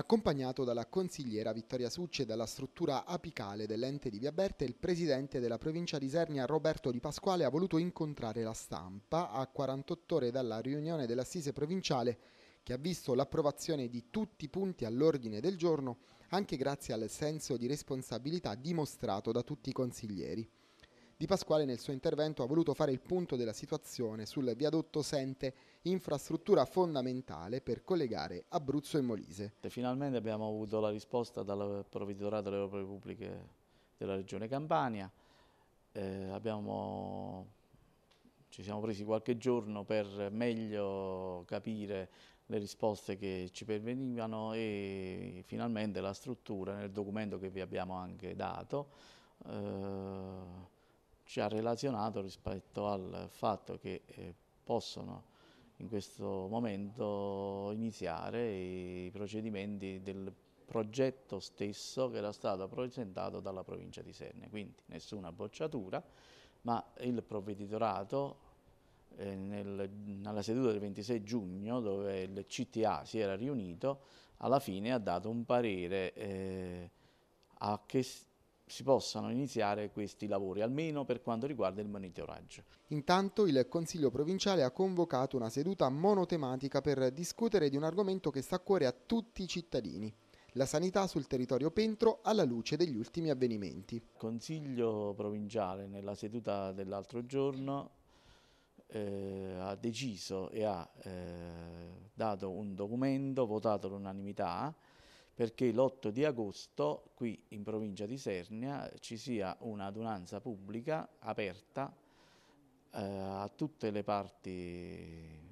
accompagnato dalla consigliera Vittoria Succe e dalla struttura apicale dell'ente di Via Berta, il presidente della provincia di Isernia Roberto Di Pasquale ha voluto incontrare la stampa a 48 ore dalla riunione dell'assise provinciale che ha visto l'approvazione di tutti i punti all'ordine del giorno anche grazie al senso di responsabilità dimostrato da tutti i consiglieri. Di Pasquale nel suo intervento ha voluto fare il punto della situazione sul viadotto Sente, infrastruttura fondamentale per collegare Abruzzo e Molise. Finalmente abbiamo avuto la risposta dal Provveditorato delle Opere Pubbliche della Regione Campania. Eh, abbiamo, ci siamo presi qualche giorno per meglio capire le risposte che ci pervenivano e finalmente la struttura nel documento che vi abbiamo anche dato eh, ci ha relazionato rispetto al fatto che eh, possono in questo momento iniziare i procedimenti del progetto stesso che era stato presentato dalla provincia di Serne, quindi nessuna bocciatura, ma il provveditorato eh, nel, nella seduta del 26 giugno dove il CTA si era riunito, alla fine ha dato un parere eh, a che si possano iniziare questi lavori, almeno per quanto riguarda il monitoraggio. Intanto il Consiglio provinciale ha convocato una seduta monotematica per discutere di un argomento che sta a cuore a tutti i cittadini, la sanità sul territorio Pentro alla luce degli ultimi avvenimenti. Il Consiglio provinciale nella seduta dell'altro giorno eh, ha deciso e ha eh, dato un documento votato all'unanimità perché l'8 di agosto qui in provincia di Sernia ci sia un'adunanza pubblica aperta eh, a tutte le parti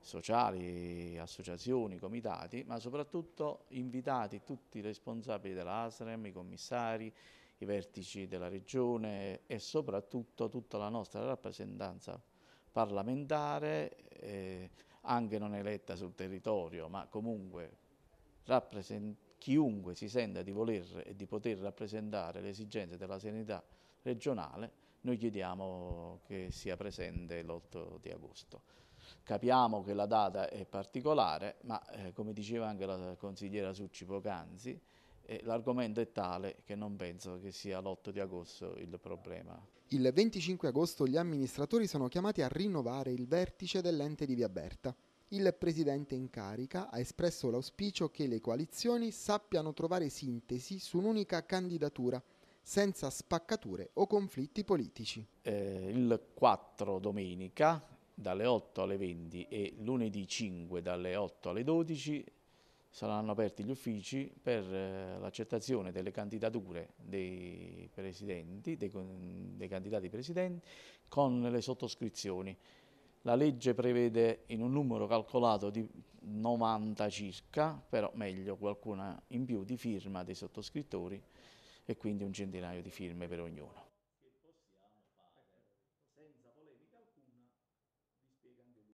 sociali, associazioni, comitati, ma soprattutto invitati tutti i responsabili dell'ASREM, i commissari, i vertici della regione e soprattutto tutta la nostra rappresentanza parlamentare, eh, anche non eletta sul territorio, ma comunque chiunque si senta di voler e di poter rappresentare le esigenze della sanità regionale, noi chiediamo che sia presente l'8 di agosto. Capiamo che la data è particolare, ma eh, come diceva anche la consigliera Succi poc'anzi, eh, l'argomento è tale che non penso che sia l'8 di agosto il problema. Il 25 agosto gli amministratori sono chiamati a rinnovare il vertice dell'ente di Via Berta il presidente in carica ha espresso l'auspicio che le coalizioni sappiano trovare sintesi su un'unica candidatura, senza spaccature o conflitti politici. Eh, il 4 domenica dalle 8 alle 20 e lunedì 5 dalle 8 alle 12 saranno aperti gli uffici per eh, l'accettazione delle candidature dei, dei, dei candidati presidenti con le sottoscrizioni. La legge prevede in un numero calcolato di 90 circa, però meglio qualcuna in più di firma dei sottoscrittori e quindi un centinaio di firme per ognuno.